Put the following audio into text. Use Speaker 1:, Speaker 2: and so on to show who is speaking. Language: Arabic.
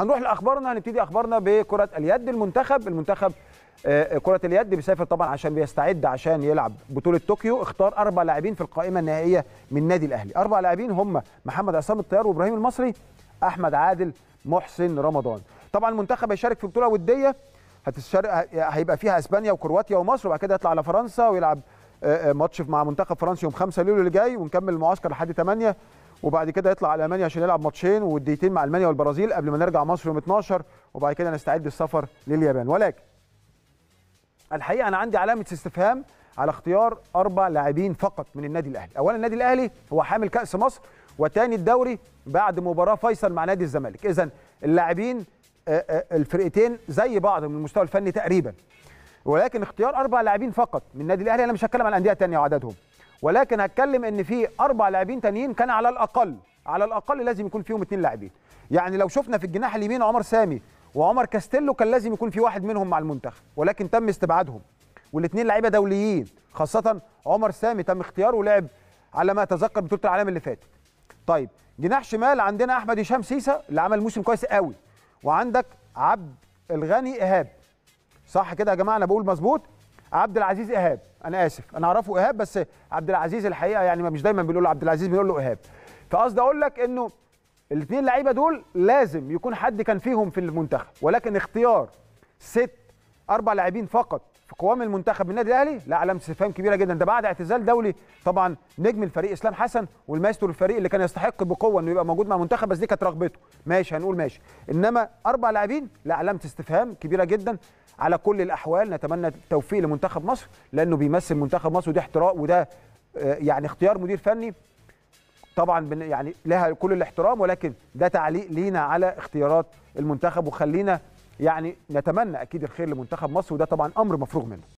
Speaker 1: هنروح لاخبارنا هنبتدي اخبارنا بكره اليد المنتخب المنتخب آه، آه، كره اليد بيسافر طبعا عشان بيستعد عشان يلعب بطوله طوكيو اختار اربع لاعبين في القائمه النهائيه من النادي الاهلي اربع لاعبين هم محمد عصام الطيار وابراهيم المصري احمد عادل محسن رمضان طبعا المنتخب هيشارك في بطوله وديه هتشارك هيبقى فيها اسبانيا وكرواتيا ومصر وبعد كده يطلع على فرنسا ويلعب آه، ماتش مع منتخب فرنسا يوم 5 يوليو اللي جاي ونكمل المعسكر لحد 8 وبعد كده يطلع على المانيا عشان يلعب ماتشين وديتين مع المانيا والبرازيل قبل ما نرجع مصر يوم 12 وبعد كده نستعد للسفر لليابان ولكن الحقيقه انا عندي علامه استفهام على اختيار اربع لاعبين فقط من النادي الاهلي اولا النادي الاهلي هو حامل كاس مصر وتاني الدوري بعد مباراه فيصل مع نادي الزمالك اذا اللاعبين آه، آه، الفرقتين زي بعض من المستوى الفني تقريبا ولكن اختيار اربع لاعبين فقط من النادي الاهلي انا مش هتكلم عن انديه تانية وعددهم ولكن هتكلم ان في اربع لاعبين تانيين كان على الاقل على الاقل لازم يكون فيهم اثنين لاعبين يعني لو شفنا في الجناح اليمين عمر سامي وعمر كاستيلو كان لازم يكون في واحد منهم مع المنتخب ولكن تم استبعادهم والاثنين لعيبه دوليين خاصه عمر سامي تم اختياره ولعب على ما اتذكر بطوله العالم اللي فاتت طيب جناح شمال عندنا احمد هشام سيسه اللي عمل موسم كويس قوي وعندك عبد الغني ايهاب صح كده يا جماعه انا بقول مظبوط عبد العزيز ايهاب انا اسف انا اعرفه ايهاب بس عبد العزيز الحقيقه يعني مش دايما بنقول له عبد العزيز بنقول له ايهاب فقصدي اقول لك انه الاثنين لعيبه دول لازم يكون حد كان فيهم في المنتخب ولكن اختيار ست اربع لاعبين فقط في قوام المنتخب النادي الاهلي لا علامه استفهام كبيره جدا ده بعد اعتزال دولي طبعا نجم الفريق اسلام حسن والمايسترو الفريق اللي كان يستحق بقوه انه يبقى موجود مع المنتخب بس دي كانت رغبته ماشي هنقول ماشي انما اربع لاعبين لا علامه استفهام كبيره جدا على كل الاحوال نتمنى التوفيق لمنتخب مصر لانه بيمثل منتخب مصر وده احتراق وده آه، يعني اختيار مدير فني طبعا يعني لها كل الاحترام ولكن ده تعليق لينا على اختيارات المنتخب وخلينا يعني نتمنى اكيد الخير لمنتخب مصر وده طبعا امر مفروغ منه